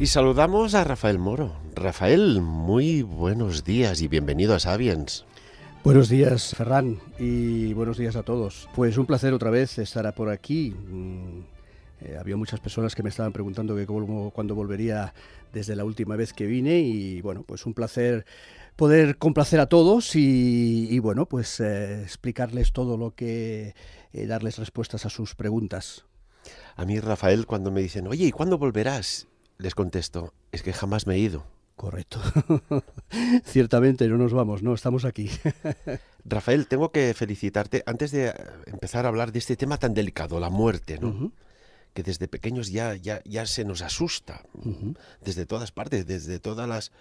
Y saludamos a Rafael Moro. Rafael, muy buenos días y bienvenido a Sabiens. Buenos días, Ferran, y buenos días a todos. Pues un placer otra vez estar por aquí. Mm, eh, había muchas personas que me estaban preguntando que cómo, cuándo volvería desde la última vez que vine y bueno, pues un placer poder complacer a todos y, bueno, pues eh, explicarles todo lo que, eh, darles respuestas a sus preguntas. A mí, Rafael, cuando me dicen, oye, ¿y cuándo volverás? les contesto, es que jamás me he ido. Correcto. Ciertamente, no nos vamos, no, estamos aquí. Rafael, tengo que felicitarte antes de eh, empezar a hablar de este tema tan delicado, la muerte, ¿no? Que desde pequeños ya, ya, ya se nos asusta, desde todas partes, desde todas las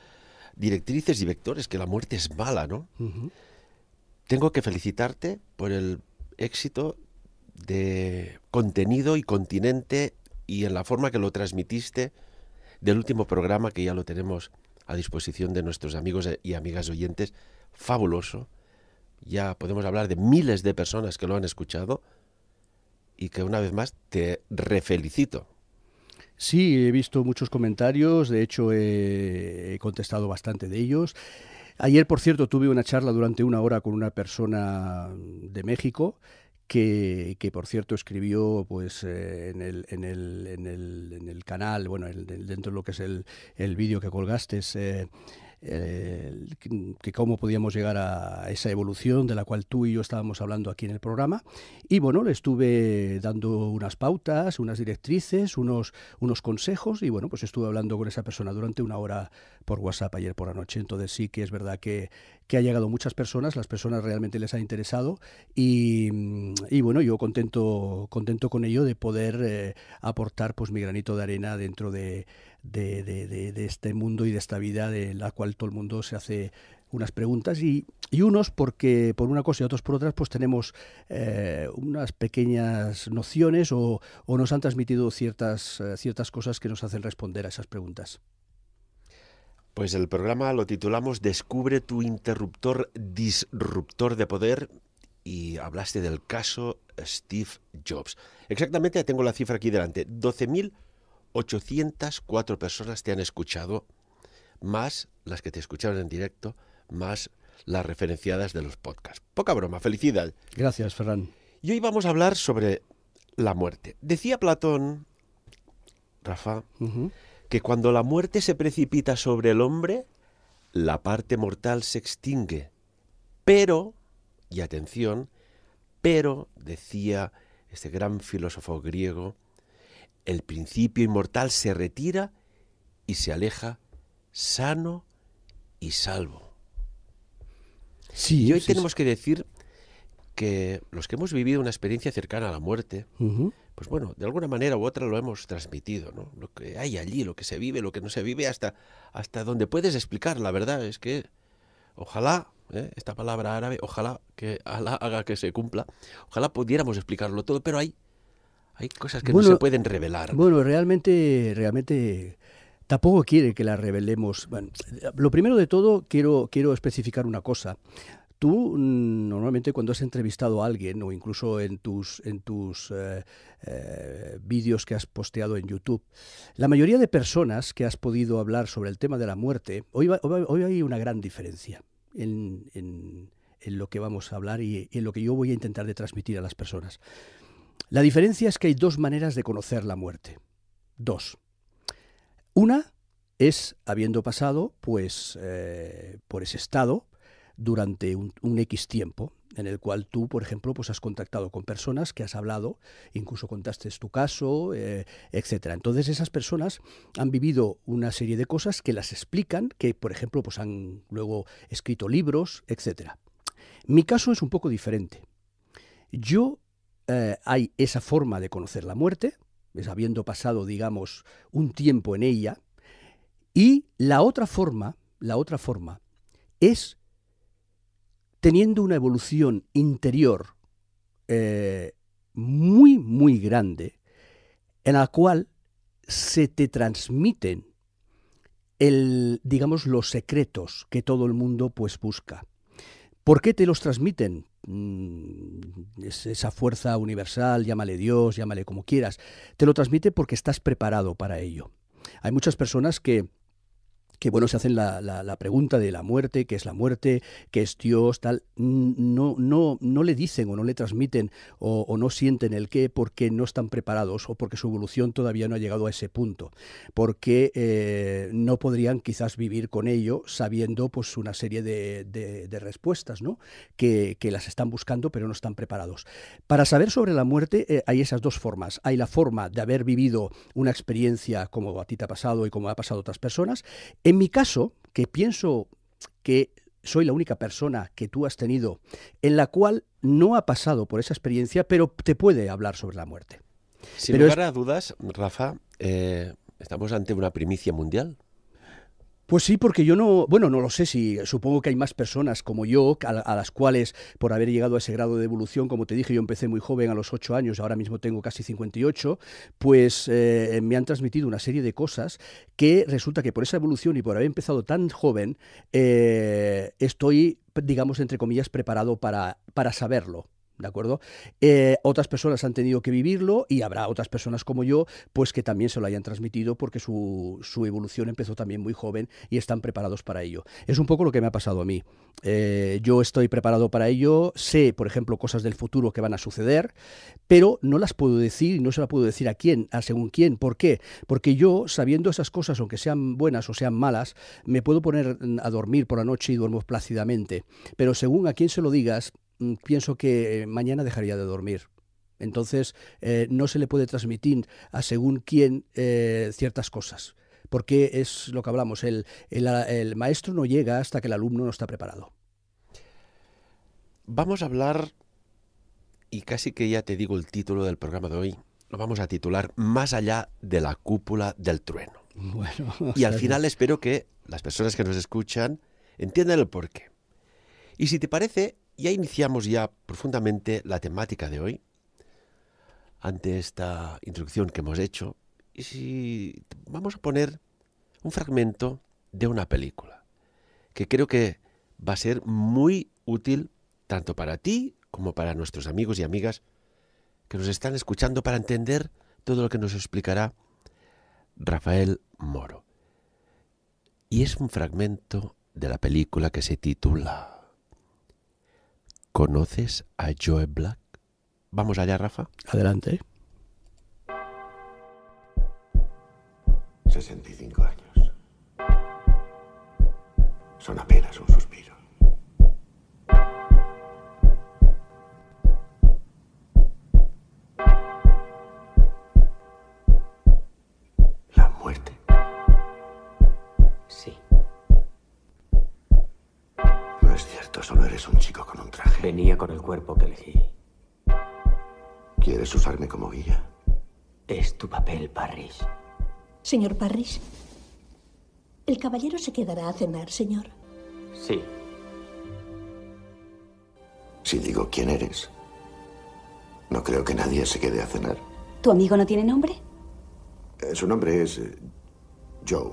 directrices y vectores, que la muerte es mala, ¿no? Tengo que felicitarte por el éxito de contenido y continente y en la forma que lo transmitiste del último programa que ya lo tenemos a disposición de nuestros amigos y amigas oyentes. Fabuloso. Ya podemos hablar de miles de personas que lo han escuchado y que una vez más te refelicito. Sí, he visto muchos comentarios, de hecho he contestado bastante de ellos. Ayer, por cierto, tuve una charla durante una hora con una persona de México que, por cierto escribió pues eh, en, el, en, el, en, el, canal, bueno, dentro de lo que es el, vídeo que colgaste, eh, que cómo podíamos llegar a esa evolución de la cual tú y yo estábamos hablando aquí en el programa. Y bueno, le estuve dando unas pautas, unas directrices, unos, unos consejos y bueno, pues estuve hablando con esa persona durante una hora por WhatsApp ayer por la noche. Entonces sí que es verdad que, ha llegado muchas personas, las personas realmente les ha interesado y, y bueno, yo contento, contento con ello de poder eh, aportar pues mi granito de arena dentro de de, este mundo y de esta vida de la cual todo el mundo se hace unas preguntas y, unos porque por una cosa y otros por otras pues tenemos eh, unas pequeñas nociones o, nos han transmitido ciertas, eh, ciertas cosas que nos hacen responder a esas preguntas. Pues el programa lo titulamos Descubre tu interruptor disruptor de poder y hablaste del caso Steve Jobs. Exactamente, tengo la cifra aquí delante, 12.000 804 personas te han escuchado, más las que te escucharon en directo, más las referenciadas de los podcasts. Poca broma, felicidad. Gracias, Ferran. Y hoy vamos a hablar sobre la muerte. Decía Platón, Rafa, que cuando la muerte se precipita sobre el hombre, la parte mortal se extingue. Pero, y atención, pero, decía este gran filósofo griego, el principio inmortal se retira y se aleja sano y salvo. Sí, y hoy tenemos que decir que los que hemos vivido una experiencia cercana a la muerte, pues bueno, de alguna manera u otra lo hemos transmitido, ¿no? Lo que hay allí, lo que se vive, lo que no se vive, hasta, hasta donde puedes explicar. La verdad es que ojalá, ¿eh? esta palabra árabe, ojalá que haga que se cumpla, ojalá pudiéramos explicarlo todo, pero hay hay cosas que no se pueden revelar. Bueno, realmente, realmente tampoco quiere que las revelemos. lo primero de todo, quiero, quiero especificar una cosa. Tú mm, normalmente cuando has entrevistado a alguien o incluso en tus, en tus eh, eh, vídeos que has posteado en YouTube, la mayoría de personas que has podido hablar sobre el tema de la muerte, hoy, hoy hay una gran diferencia en, en, lo que vamos a hablar y, y en lo que yo voy a intentar de transmitir a las personas. La diferencia es que hay dos maneras de conocer la muerte. Dos. Una es habiendo pasado pues, eh, por ese estado durante un, X tiempo, en el cual tú, por ejemplo, pues has contactado con personas que has hablado, incluso contaste tu caso, eh, etc. Entonces esas personas han vivido una serie de cosas que las explican, que, por ejemplo, pues han luego escrito libros, etc. Mi caso es un poco diferente. Yo eh, hay esa forma de conocer la muerte, es habiendo pasado, digamos, un tiempo en ella, y la otra forma, la otra forma, es teniendo una evolución interior eh, muy, muy grande, en la cual se te transmiten el, digamos, los secretos que todo el mundo pues busca. ¿Por qué te los transmiten? Mm, esa fuerza universal, llámale Dios, llámale como quieras, te lo transmite porque estás preparado para ello. Hay muchas personas que que bueno, se hacen la, pregunta de la muerte, qué es la muerte, qué es Dios, tal, no, no, no le dicen o no le transmiten o, no sienten el qué porque no están preparados o porque su evolución todavía no ha llegado a ese punto, porque eh, no podrían quizás vivir con ello sabiendo pues una serie de, respuestas, ¿no? Que, las están buscando pero no están preparados. Para saber sobre la muerte eh, hay esas dos formas. Hay la forma de haber vivido una experiencia como a ti te ha pasado y como ha pasado a otras personas, en mi caso, que pienso que soy la única persona que tú has tenido en la cual no ha pasado por esa experiencia, pero te puede hablar sobre la muerte. Sin lugar a dudas, Rafa, eh, estamos ante una primicia mundial. Pues sí, porque yo no, bueno, no lo sé si supongo que hay más personas como yo a, las cuales por haber llegado a ese grado de evolución, como te dije, yo empecé muy joven a los 8 años, ahora mismo tengo casi 58, pues eh, me han transmitido una serie de cosas que resulta que por esa evolución y por haber empezado tan joven, eh, estoy, digamos, entre comillas, preparado para, para saberlo. ¿De acuerdo? Eh, otras personas han tenido que vivirlo y habrá otras personas como yo, pues que también se lo hayan transmitido porque su, su evolución empezó también muy joven y están preparados para ello. Es un poco lo que me ha pasado a mí. Eh, yo estoy preparado para ello, sé, por ejemplo, cosas del futuro que van a suceder, pero no las puedo decir y no se las puedo decir a quién, a según quién. ¿Por qué? Porque yo, sabiendo esas cosas, aunque sean buenas o sean malas, me puedo poner a dormir por la noche y duermo plácidamente. Pero según a quién se lo digas, Mm, pienso que eh, mañana dejaría de dormir. Entonces, eh, no se le puede transmitir a según quién eh, ciertas cosas, porque es lo que hablamos, el, ah, el, maestro no llega hasta que el alumno no está preparado. Vamos a hablar, y casi que ya te digo el título del programa de hoy, lo vamos a titular Más allá de la cúpula del trueno. y al final espero que las personas que nos escuchan entiendan el porqué. Y si te parece, ya iniciamos ya profundamente la temática de hoy, ante esta introducción que hemos hecho. Y si vamos a poner un fragmento de una película, que creo que va a ser muy útil tanto para ti como para nuestros amigos y amigas que nos están escuchando para entender todo lo que nos explicará Rafael Moro. Y es un fragmento de la película que se titula... ¿Conoces a Joe Black? Vamos allá, Rafa. Adelante. 65 años. Son apenas un suspiro. Tú solo eres un chico con un traje. Venía con el cuerpo que elegí. ¿Quieres usarme como guía? Es tu papel, Parrish. Señor Parrish, el caballero se quedará a cenar, señor. Sí. Si digo quién eres, no creo que nadie se quede a cenar. ¿Tu amigo no tiene nombre? Eh, su nombre es eh, Joe.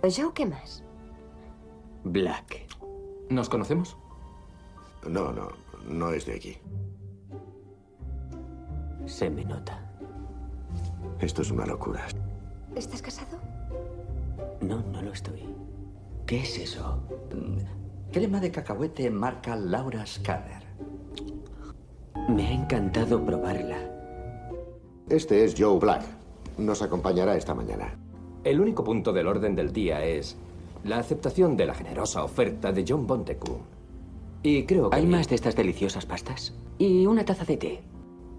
Pues ¿Joe qué más? Black. ¿Nos conocemos? No, no, no es de aquí. Se me nota. Esto es una locura. ¿Estás casado? No, no lo estoy. ¿Qué es eso? Mm, crema de cacahuete marca Laura Scudder. Me ha encantado probarla. Este es Joe Black. Nos acompañará esta mañana. El único punto del orden del día es la aceptación de la generosa oferta de John Bontecu. Y creo que... ¿Hay más de estas deliciosas pastas? Y una taza de té.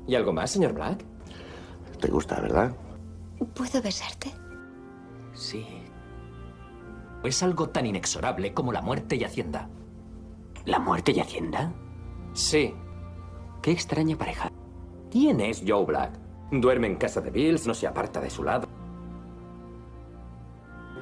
¿Y algo más, señor Black? Te gusta, ¿verdad? ¿Puedo besarte? Sí. Es algo tan inexorable como la muerte y Hacienda. ¿La muerte y Hacienda? Sí. Qué extraña pareja. ¿Quién es Joe Black? Duerme en casa de Bills, no se aparta de su lado.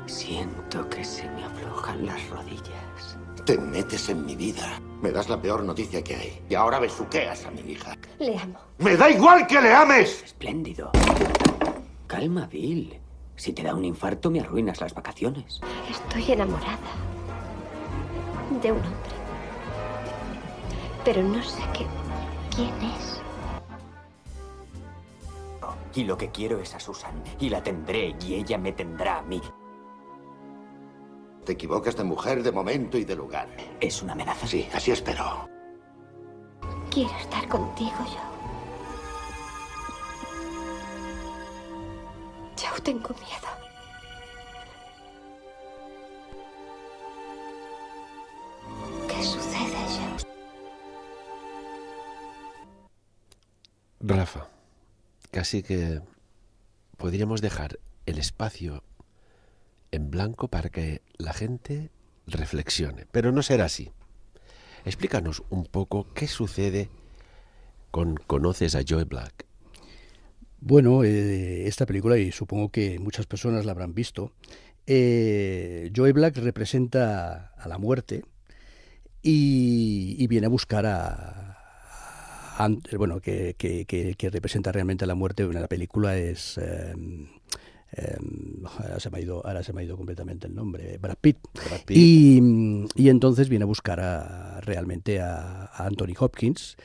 Siento que se me aflojan las rodillas. Te metes en mi vida. Me das la peor noticia que hay. Y ahora besuqueas a mi hija. Le amo. ¡Me da igual que le ames! Espléndido. Calma, Bill. Si te da un infarto, me arruinas las vacaciones. Estoy enamorada de un hombre. Pero no sé qué. ¿Quién es? Y lo que quiero es a Susan. Y la tendré y ella me tendrá a mí. Te equivocas de mujer, de momento y de lugar. ¿Es una amenaza? Sí, así espero. Quiero estar contigo yo. Ya tengo miedo. ¿Qué sucede, Joe? Rafa, casi que podríamos dejar el espacio en blanco para que la gente reflexione. Pero no será así. Explícanos un poco qué sucede con Conoces a Joy Black. Bueno, eh, esta película, y supongo que muchas personas la habrán visto, eh, Joy Black representa a la muerte y, viene a buscar a, bueno, que, representa realmente a la muerte en la película es... Eh, Em, ahora, se me ha ido, ahora se ido completamente el nombre, Brad Pitt. Y, entonces viene a buscar realmente a, Anthony Hopkins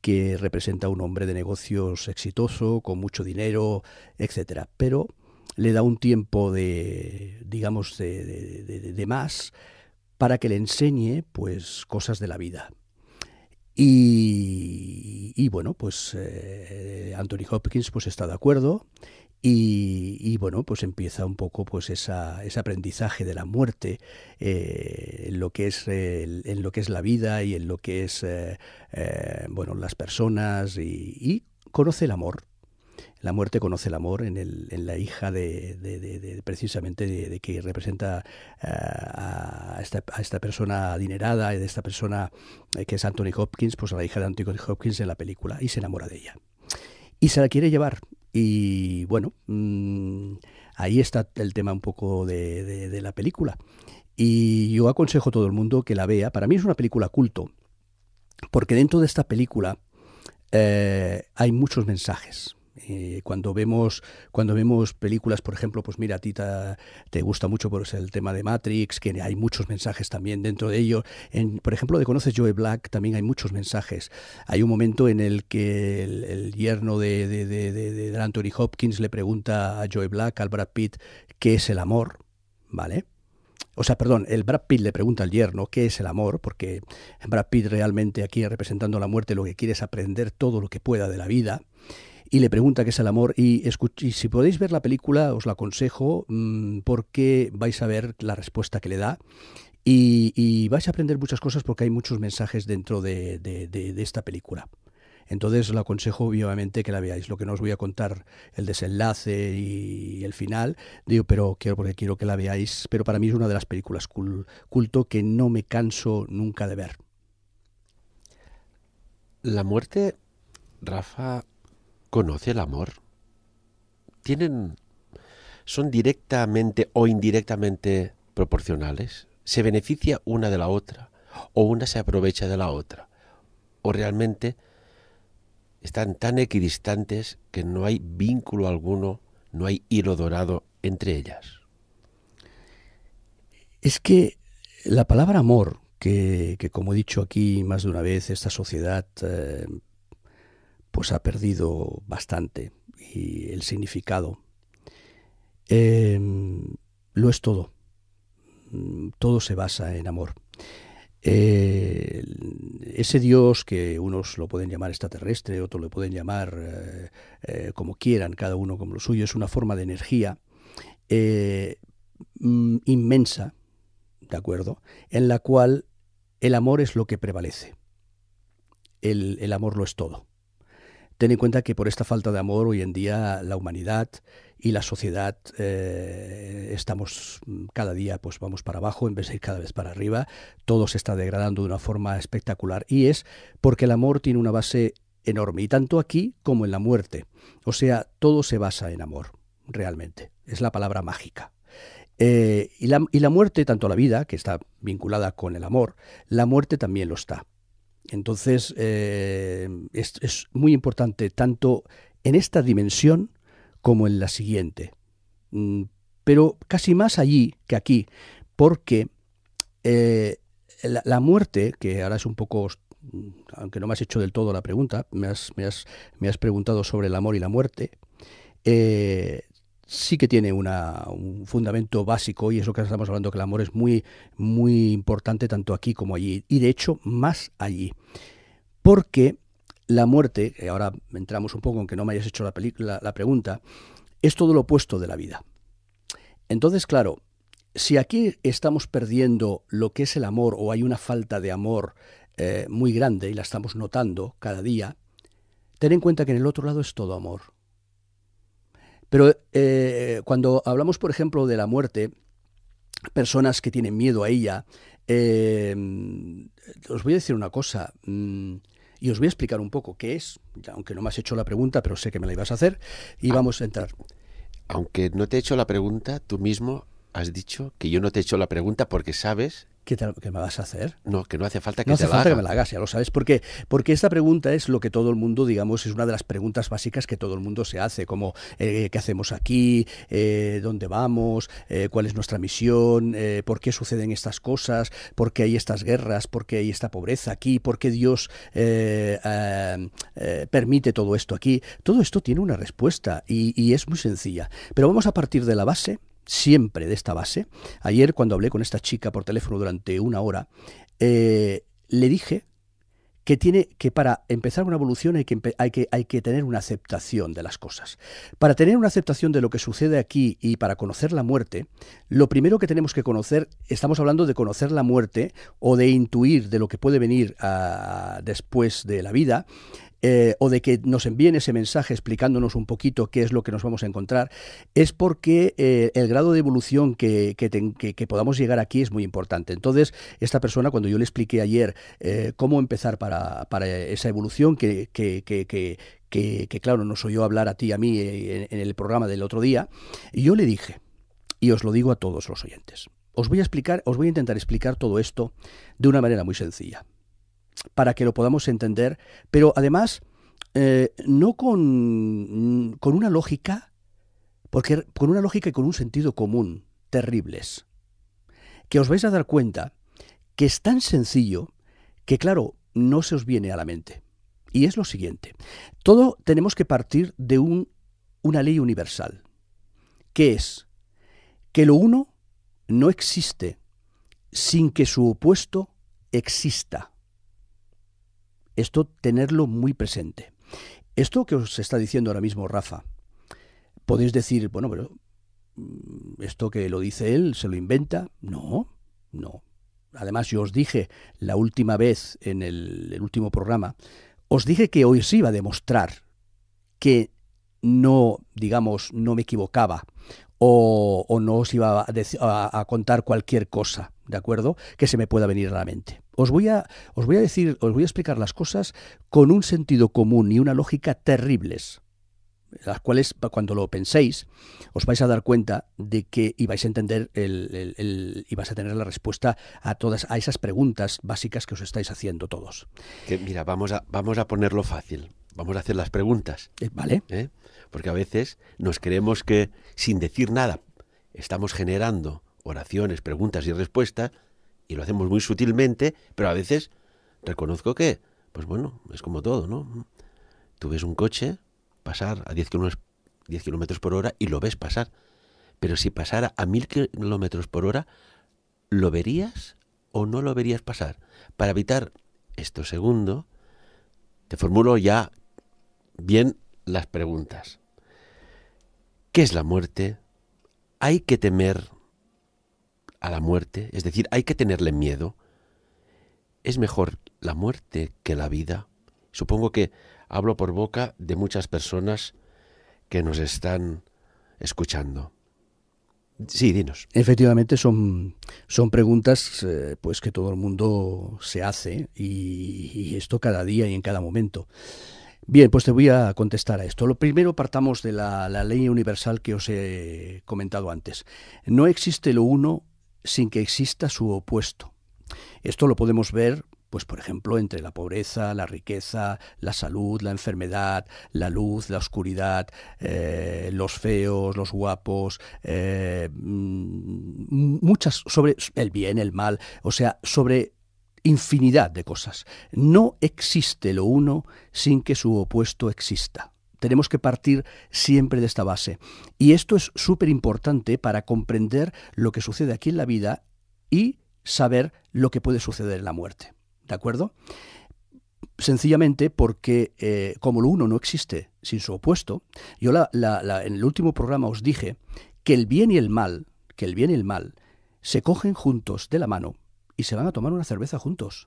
que representa un hombre de negocios exitoso, con mucho dinero, etcétera. Pero le da un tiempo de, digamos, de, más para que le enseñe, pues, cosas de la vida. Y, bueno, pues eh, Anthony Hopkins pues está de acuerdo y, bueno, pues empieza un poco pues ese aprendizaje de la muerte eh, en, lo que es, eh, en lo que es la vida y en lo que es eh, bueno, las personas y, conoce el amor. La muerte conoce el amor en, la hija de, precisamente de, que representa a esta, persona adinerada y de esta persona que es Anthony Hopkins, pues la hija de Anthony Hopkins en la película y se enamora de ella. Y se la quiere llevar y bueno, mm, ahí está el tema un poco de, de, la película. Y yo aconsejo a todo el mundo que la vea. Para mí es una película culto, porque dentro de esta película eh, hay muchos mensajes. Eh, cuando vemos cuando vemos películas, por ejemplo, pues mira, a ti te, gusta mucho pues, el tema de Matrix, que hay muchos mensajes también dentro de ello. por ejemplo, de Conoces Joe Black también hay muchos mensajes. Hay un momento en el que el, yerno de, de, Anthony Hopkins le pregunta a Joe Black, al Brad Pitt, qué es el amor, ¿vale? O sea, perdón, el Brad Pitt le pregunta al yerno qué es el amor, porque Brad Pitt realmente aquí representando la muerte lo que quiere es aprender todo lo que pueda de la vida, y le pregunta qué es el amor. Y, y si podéis ver la película, os la aconsejo mm, porque vais a ver la respuesta que le da. Y, vais a aprender muchas cosas porque hay muchos mensajes dentro de, esta película. Entonces la aconsejo obviamente que la veáis. Lo que no os voy a contar el desenlace y el final, digo, pero quiero porque quiero que la veáis. Pero para mí es una de las películas culto que no me canso nunca de ver. La muerte, Rafa, conoce el amor. Tienen son directamente o indirectamente proporcionales. Se beneficia una de la otra o una se aprovecha de la otra o realmente están tan equidistantes que no hay vínculo alguno, no hay hilo dorado entre ellas. Es que la palabra amor, que, como he dicho aquí más de una vez, esta sociedad eh, pues ha perdido bastante y el significado. Em, lo es todo. Todo se basa en amor. ese Dios que unos lo pueden llamar extraterrestre, otros lo pueden llamar eh, eh, como quieran, cada uno como lo suyo, es una forma de energía eh, mm, inmensa, ¿de acuerdo? En la cual el amor es lo que prevalece. el amor lo es todo. Ten en cuenta que por esta falta de amor hoy en día la humanidad y la sociedad eh, estamos mm, cada día pues vamos para abajo en vez de ir cada vez para arriba. Todo se está degradando de una forma espectacular y es porque el amor tiene una base enorme y tanto aquí como en la muerte. O sea, todo se basa en amor, realmente. Es la palabra mágica. Eh, y, y la muerte, tanto la vida, que está vinculada con el amor, la muerte también lo está. Entonces, eh, es, muy importante tanto en esta dimensión como en la siguiente. Mm, pero casi más allí que aquí, porque eh, la, muerte, que ahora es un poco, aunque no me has hecho del todo la pregunta, me has, me has, me has preguntado sobre el amor y la muerte, eh, sí que tiene una, un fundamento básico y eso que estamos hablando, que el amor es muy, muy importante tanto aquí como allí, y de hecho más allí. Porque la muerte, ahora entramos un poco, aunque no me hayas hecho la, la pregunta, es todo lo opuesto de la vida. Entonces, claro, si aquí estamos perdiendo lo que es el amor o hay una falta de amor eh, muy grande y la estamos notando cada día, ten en cuenta que en el otro lado es todo amor. Pero eh, cuando hablamos, por ejemplo, de la muerte, personas que tienen miedo a ella, eh, os voy a decir una cosa. Mm, y os voy a explicar un poco qué es, aunque no me has hecho la pregunta, pero sé que me la ibas a hacer, y ah. vamos a entrar. Aunque no te he hecho la pregunta, tú mismo has dicho que yo no te he hecho la pregunta porque sabes ¿Qué, me vas a hacer? No, que no hace falta que no hace falta que me la hagas, ya lo sabes. Porque, porque esta pregunta es lo que todo el mundo, digamos, es una de las preguntas básicas que todo el mundo se hace, como eh, ¿qué hacemos aquí? Eh, ¿Dónde vamos? Eh, ¿Cuál es nuestra misión? ¿Por qué suceden estas cosas? ¿Por qué hay estas guerras? ¿Por qué hay esta pobreza aquí? ¿Por qué Dios permite todo esto aquí? Todo esto tiene una respuesta y es muy sencilla. Pero vamos a partir de la base siempre de esta base. Ayer cuando hablé con esta chica por teléfono durante una hora, eh, le dije que tiene que para empezar una evolución hay que, hay, que, hay que, tener una aceptación de las cosas. Para tener una aceptación de lo que sucede aquí y para conocer la muerte, lo primero que tenemos que conocer, estamos hablando de conocer la muerte o de intuir de lo que puede venir ah, después de la vida, eh, o de que nos envíen ese mensaje explicándonos un poquito qué es lo que nos vamos a encontrar, es porque eh, el grado de evolución que, podamos llegar aquí es muy importante. Entonces, esta persona, cuando yo le expliqué ayer eh, cómo empezar para, esa evolución que, claro, nos oyó hablar a ti a mí en, en el programa del otro día, yo le dije, y os lo digo a todos los oyentes, os voy a explicar, os voy a intentar explicar todo esto de una manera muy sencilla para que lo podamos entender, pero además eh, no con, una lógica, porque con una lógica y con un sentido común terribles, que os vais a dar cuenta que es tan sencillo que, claro, no se os viene a la mente. Y es lo siguiente, todo tenemos que partir de una ley universal, que es que lo uno no existe sin que su opuesto exista. Esto tenerlo muy presente. Esto que os está diciendo ahora mismo Rafa, podéis decir, bueno, pero mm, esto que lo dice él, se lo inventa. No, no. Además, yo os dije la última vez en el, último programa, os dije que hoy se iba a demostrar que no, digamos, no me equivocaba o, no os iba a contar cualquier cosa. ¿de acuerdo? Que se me pueda venir a la mente. Os voy a, os voy a decir, os voy a explicar las cosas con un sentido común y una lógica terribles, las cuales cuando lo penséis os vais a dar cuenta de que y vais a entender el, y vais a tener la respuesta a todas a esas preguntas básicas que os estáis haciendo todos. mira, vamos a, vamos a ponerlo fácil. Vamos a hacer las preguntas. Eh, vale. ¿Eh? Porque a veces nos creemos que sin decir nada estamos generando oraciones, preguntas y respuestas, y lo hacemos muy sutilmente, pero a veces reconozco que, pues bueno, es como todo, ¿no? Tú ves un coche pasar a 10 kilómetros, por hora y lo ves pasar, pero si pasara a 1000 kilómetros por hora, ¿lo verías o no lo verías pasar? Para evitar esto segundo, te formulo ya bien las preguntas. ¿Qué es la muerte? ¿Hay que temer a la muerte, es decir, hay que tenerle miedo. ¿Es mejor la muerte que la vida? Supongo que hablo por boca de muchas personas que nos están escuchando. Sí, dinos. Efectivamente, son, son preguntas eh, pues que todo el mundo se hace y, esto cada día y en cada momento. Bien, pues te voy a contestar a esto. Lo primero partamos de la, la ley universal que os he comentado antes. No existe lo uno sin que exista su opuesto. Esto lo podemos ver, pues por ejemplo, entre la pobreza, la riqueza, la salud, la enfermedad, la luz, la oscuridad, eh, los feos, los guapos, eh, mm, muchas sobre el bien, el mal, o sea, sobre infinidad de cosas. No existe lo uno sin que su opuesto exista. Tenemos que partir siempre de esta base. Y esto es súper importante para comprender lo que sucede aquí en la vida y saber lo que puede suceder en la muerte. ¿De acuerdo? Sencillamente porque eh, como lo uno no existe sin su opuesto, yo en el último programa os dije que el bien y el mal, que el bien y el mal se cogen juntos de la mano y se van a tomar una cerveza juntos.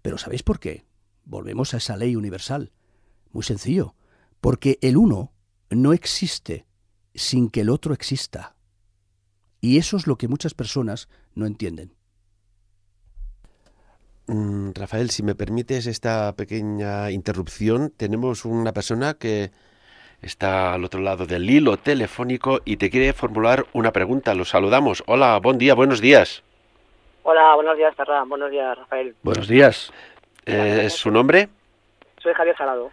Pero ¿sabéis por qué? Volvemos a esa ley universal. Muy sencillo, porque el uno no existe sin que el otro exista. Y eso es lo que muchas personas no entienden. Mm, Rafael, si me permites esta pequeña interrupción, tenemos una persona que está al otro lado del hilo telefónico y te quiere formular una pregunta. Lo saludamos. Hola, buen día, buenos días. Hola, buenos días, Ferran. Buenos días, Rafael. Buenos días. Eh, ¿Su nombre? Soy Javier Salado.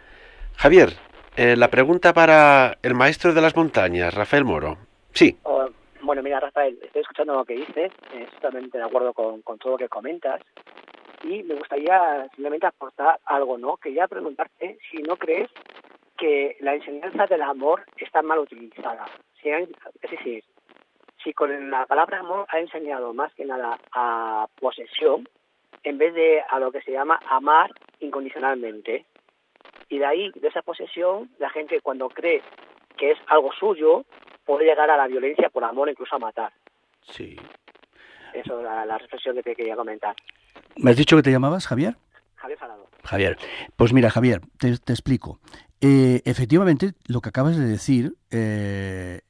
Javier, eh, la pregunta para el maestro de las montañas, Rafael Moro. Sí. Oh, bueno, mira, Rafael, estoy escuchando lo que dices, eh, totalmente de acuerdo con, todo lo que comentas y me gustaría simplemente aportar algo, ¿no? Quería preguntarte si no crees que la enseñanza del amor está mal utilizada. es decir, si con la palabra amor ha enseñado más que nada a posesión en vez de a lo que se llama amar incondicionalmente. Y de ahí, de esa posesión, la gente cuando cree que es algo suyo, puede llegar a la violencia por amor, incluso a matar. Sí. Eso es la, reflexión que te quería comentar. ¿Me has dicho que te llamabas, Javier? Javier Salado. Javier. Pues mira, Javier, te, explico. Eh, efectivamente, lo que acabas de decir eh,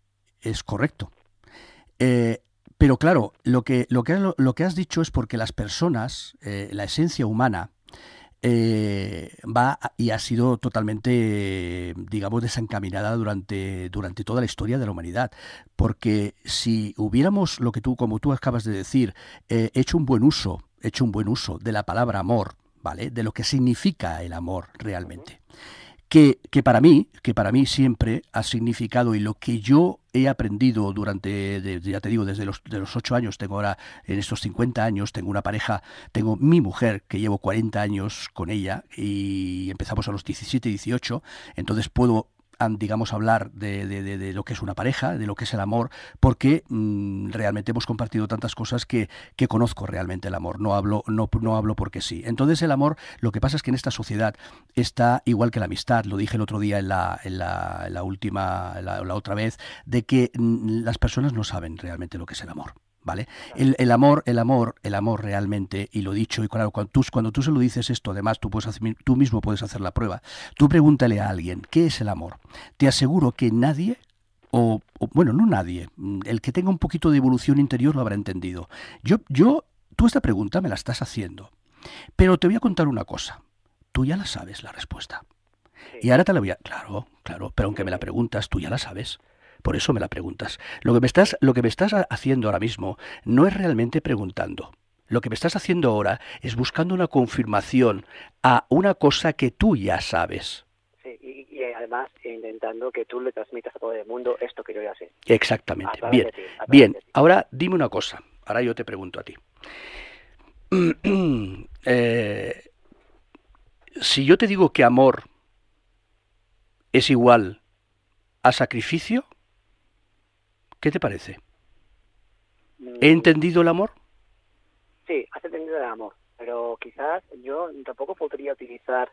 es correcto. Eh, pero claro, lo que, lo, que, lo que has dicho es porque las personas, la esencia humana, eh, va y ha sido totalmente, digamos, desencaminada durante, durante toda la historia de la humanidad. Porque si hubiéramos, lo que tú, como tú acabas de decir, eh, hecho un buen uso, hecho un buen uso de la palabra amor, ¿vale? De lo que significa el amor realmente que, para mí, que para mí siempre ha significado y lo que yo he aprendido durante, ya te digo, desde los, de los 8 años, tengo ahora, en estos 50 años, tengo una pareja, tengo mi mujer, que llevo 40 años con ella y empezamos a los 17, 18, entonces puedo digamos, hablar de, de, lo que es una pareja, de lo que es el amor, porque mm, realmente hemos compartido tantas cosas que, conozco realmente el amor, no hablo, no, no hablo porque sí. Entonces el amor, lo que pasa es que en esta sociedad está igual que la amistad, lo dije el otro día en la, en la, última, la, otra vez, de que mm, las personas no saben realmente lo que es el amor. ¿Vale? El, amor, el amor, el amor realmente, y lo dicho, y claro, cuando tú, cuando tú se lo dices esto, además tú, puedes hacer, tú mismo puedes hacer la prueba. Tú pregúntale a alguien, ¿qué es el amor? Te aseguro que nadie, o, bueno, no nadie, mm, el que tenga un poquito de evolución interior lo habrá entendido. Yo, yo, tú esta pregunta me la estás haciendo, pero te voy a contar una cosa. Tú ya la sabes la respuesta. Y ahora te la voy a... Claro, claro, pero aunque me la preguntas, tú ya la sabes. Por eso me la preguntas. Lo que me estás, lo que me estás haciendo ahora mismo no es realmente preguntando. Lo que me estás haciendo ahora es buscando una confirmación a una cosa que tú ya sabes. Sí, y, además intentando que tú le transmitas a todo el mundo esto que yo ya sé. Exactamente. Bien, bien. ahora dime una cosa. Ahora yo te pregunto a ti. Eh, si yo te digo que amor es igual a sacrificio, ¿Qué te parece? ¿He entendido el amor? Sí, has entendido el amor, pero quizás yo tampoco podría utilizar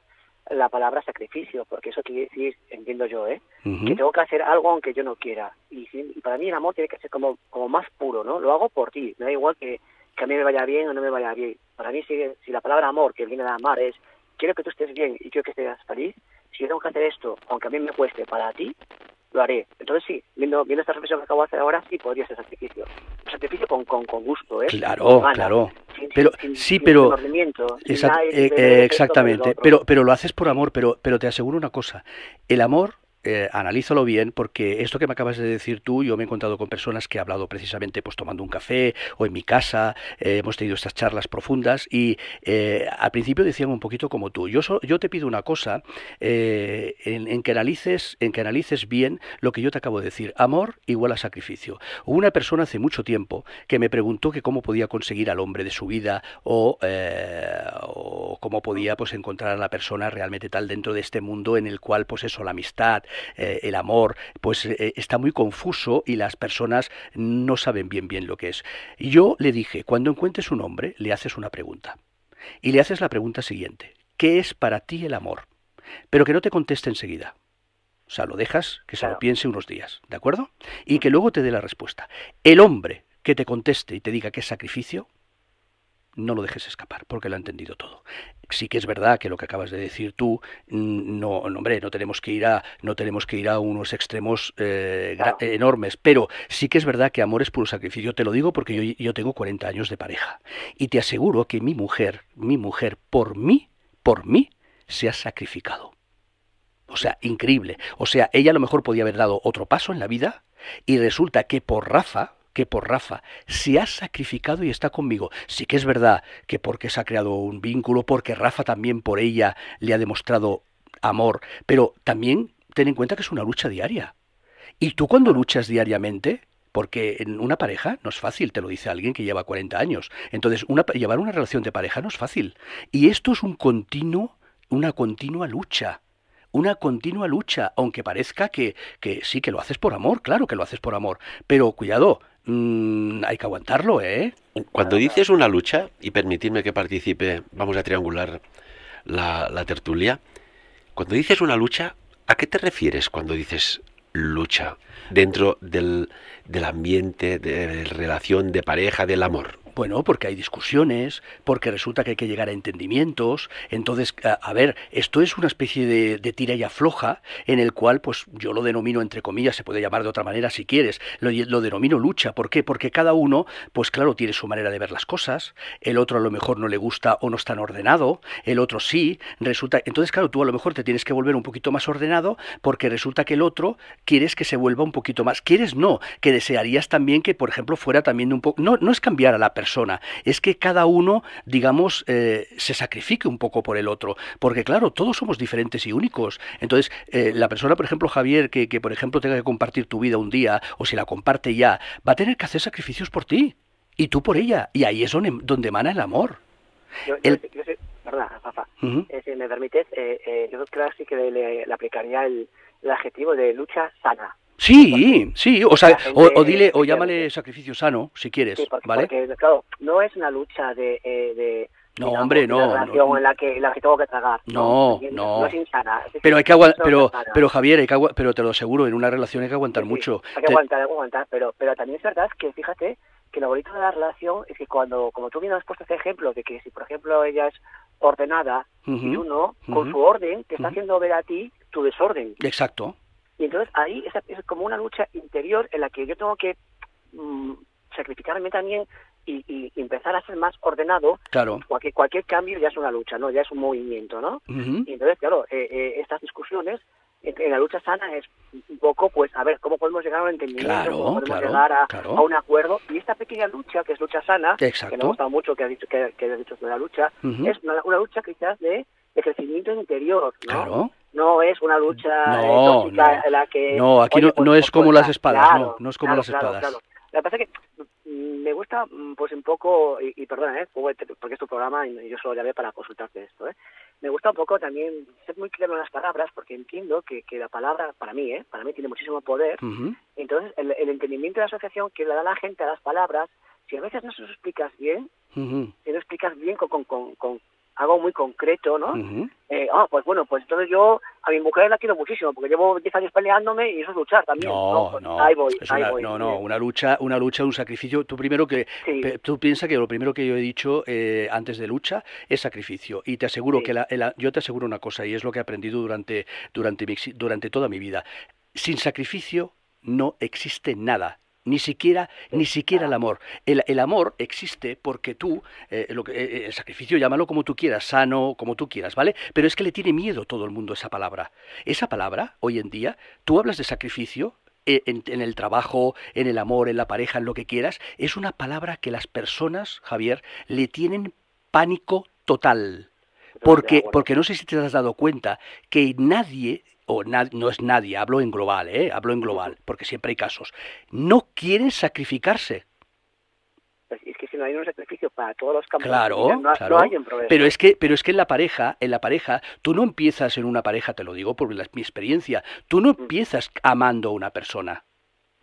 la palabra sacrificio, porque eso quiere decir, entiendo yo, ¿eh? que tengo que hacer algo aunque yo no quiera. Y, para mí el amor tiene que ser como, más puro, ¿no? Lo hago por ti, me da igual que, a mí me vaya bien o no me vaya bien. Para mí, si, si la palabra amor, que viene de amar, es quiero que tú estés bien y quiero que estés feliz, si yo tengo que hacer esto, aunque a mí me cueste, para ti, lo haré. Entonces sí, viendo, viendo esta reflexión que acabo de hacer ahora, sí podría ser sacrificio. sacrificio con, gusto, ¿eh? Claro, claro. pero, sí, pero... Eh, exactamente, pero, pero lo haces por amor, pero, pero te aseguro una cosa, el amor eh, analízalo bien porque esto que me acabas de decir tú, yo me he encontrado con personas que he hablado precisamente pues tomando un café o en mi casa, eh, hemos tenido estas charlas profundas y eh, al principio decían un poquito como tú, yo, yo te pido una cosa en, que analices, en que analices bien lo que yo te acabo de decir, amor igual a sacrificio. Hubo una persona hace mucho tiempo que me preguntó que cómo podía conseguir al hombre de su vida o, o cómo podía pues encontrar a la persona realmente tal dentro de este mundo en el cual pues eso, la amistad, eh, el amor, pues eh, eh, está muy confuso y las personas no saben bien bien lo que es. Yo le dije, cuando encuentres un hombre, le haces una pregunta. Y le haces la pregunta siguiente, ¿qué es para ti el amor? Pero que no te conteste enseguida. O sea, lo dejas que se lo piense unos días, ¿de acuerdo? Y que luego te dé la respuesta. El hombre que te conteste y te diga qué es sacrificio, no lo dejes escapar, porque lo ha entendido todo. Sí que es verdad que lo que acabas de decir tú, mm, no, hombre, no tenemos que ir a, no tenemos que ir a unos extremos eh, enormes, pero sí que es verdad que amor es puro sacrificio. Te lo digo porque yo, yo tengo 40 años de pareja y te aseguro que mi mujer, mi mujer, por mí, por mí, se ha sacrificado. O sea, increíble. O sea, ella a lo mejor podía haber dado otro paso en la vida y resulta que por Rafa, que por Rafa. Se ha sacrificado y está conmigo. Sí que es verdad que porque se ha creado un vínculo, porque Rafa también por ella le ha demostrado amor, pero también ten en cuenta que es una lucha diaria. Y tú cuando luchas diariamente, porque en una pareja no es fácil, te lo dice alguien que lleva 40 años. Entonces, llevar una relación de pareja no es fácil. Y esto es un continuo, una continua lucha. Una continua lucha, aunque parezca que, que sí, que lo haces por amor, claro que lo haces por amor. Pero cuidado, Mm, hay que aguantarlo, ¿eh? Cuando dices una lucha, y permitirme que participe, vamos a triangular la, tertulia, cuando dices una lucha, ¿a qué te refieres cuando dices lucha dentro del, del ambiente de relación de pareja, del amor? Bueno, porque hay discusiones, porque resulta que hay que llegar a entendimientos. Entonces, a, ver, esto es una especie de, tira y afloja en el cual, pues yo lo denomino, entre comillas, se puede llamar de otra manera si quieres, lo, denomino lucha. ¿Por qué? Porque cada uno, pues claro, tiene su manera de ver las cosas, el otro a lo mejor no le gusta o no es tan ordenado, el otro sí, resulta... Entonces, claro, tú a lo mejor te tienes que volver un poquito más ordenado porque resulta que el otro quieres que se vuelva un poquito más... Quieres no, que desearías también que, por ejemplo, fuera también un poco... No, no es cambiar a la persona, persona, es que cada uno, digamos, eh, se sacrifique un poco por el otro, porque claro, todos somos diferentes y únicos. Entonces, eh, la persona, por ejemplo, Javier, que, que por ejemplo tenga que compartir tu vida un día, o si la comparte ya, va a tener que hacer sacrificios por ti y tú por ella, y ahí es donde, donde emana el amor. Yo, eh, me yo creo que sí que le, aplicaría el, adjetivo de lucha sana. Pues sí, sí, o, pues sea, eh, o, dile, o llámale sacrificio sano, si quieres, porque, claro, no es una lucha de... Eh, no, hombre, no. no, en la que, la que tengo que tragar. No, no. es insana. pero hay que aguantar, pero, pero Javier, hay que pero te lo aseguro, en una relación hay que aguantar mucho. Hay que aguantar, hay que aguantar, pero, pero también es verdad que, fíjate, que lo bonito de la relación es que cuando, como tú me has puesto ese ejemplo, de que si, por ejemplo, ella es ordenada y uno, con su orden, te está haciendo ver a ti tu desorden. Exacto. Y entonces ahí es, como una lucha interior en la que yo tengo que mm, sacrificarme también y, empezar a ser más ordenado, claro. cualquier, cambio ya es una lucha, ¿no? Ya es un movimiento, ¿no? Y entonces, claro, eh, eh, estas discusiones en, la lucha sana es un poco, pues, a ver, ¿cómo podemos llegar a un entendimiento? ¿Cómo podemos llegar a, un acuerdo? Y esta pequeña lucha, que es lucha sana, que me ha gustado mucho que ha dicho, que, que dicho sobre la lucha, es una, lucha quizás de, crecimiento interior, ¿no? no es una lucha eh, no, No, aquí no, es como las espadas, no, es como las espadas. que mm, me gusta, mm, pues un poco, y, y perdona, ¿eh? porque es tu programa y yo solo llamé para consultarte esto, eh. me gusta un poco también ser muy claro en las palabras, porque entiendo que, la palabra, para mí, ¿eh? para mí tiene muchísimo poder. Entonces, el, entendimiento de la asociación que le da la gente a las palabras, si a veces no se lo explicas bien, uh si no explicas bien con, algo muy concreto, ¿no? Eh, ah, pues bueno, pues entonces yo a mi mujer la quiero muchísimo, porque llevo 10 años peleándome y eso es luchar también. No, no, no una, una lucha, una lucha, un sacrificio. Tú primero que, tú piensas que lo primero que yo he dicho eh, antes de lucha es sacrificio. Y te aseguro que yo te aseguro una cosa, y es lo que he aprendido durante, durante, durante toda mi vida. Sin sacrificio no existe nada ni siquiera, ni siquiera el amor. El, amor existe porque tú, eh, lo que, eh, el sacrificio, llámalo como tú quieras, sano, como tú quieras, ¿vale? Pero es que le tiene miedo todo el mundo esa palabra. Esa palabra, hoy en día, tú hablas de sacrificio, eh, en, en, el trabajo, en el amor, en la pareja, en lo que quieras, es una palabra que las personas, Javier, le tienen pánico total. Porque, porque no sé si te has dado cuenta que nadie o no es nadie, hablo en global, ¿eh? hablo en global, porque siempre hay casos, no quieren sacrificarse. Pues es que si no hay un sacrificio para todos los campos, claro, no, hay Pero es que, pero es que en la pareja, en la pareja, tú no empiezas en una pareja, te lo digo por mi experiencia, tú no empiezas amando a una persona.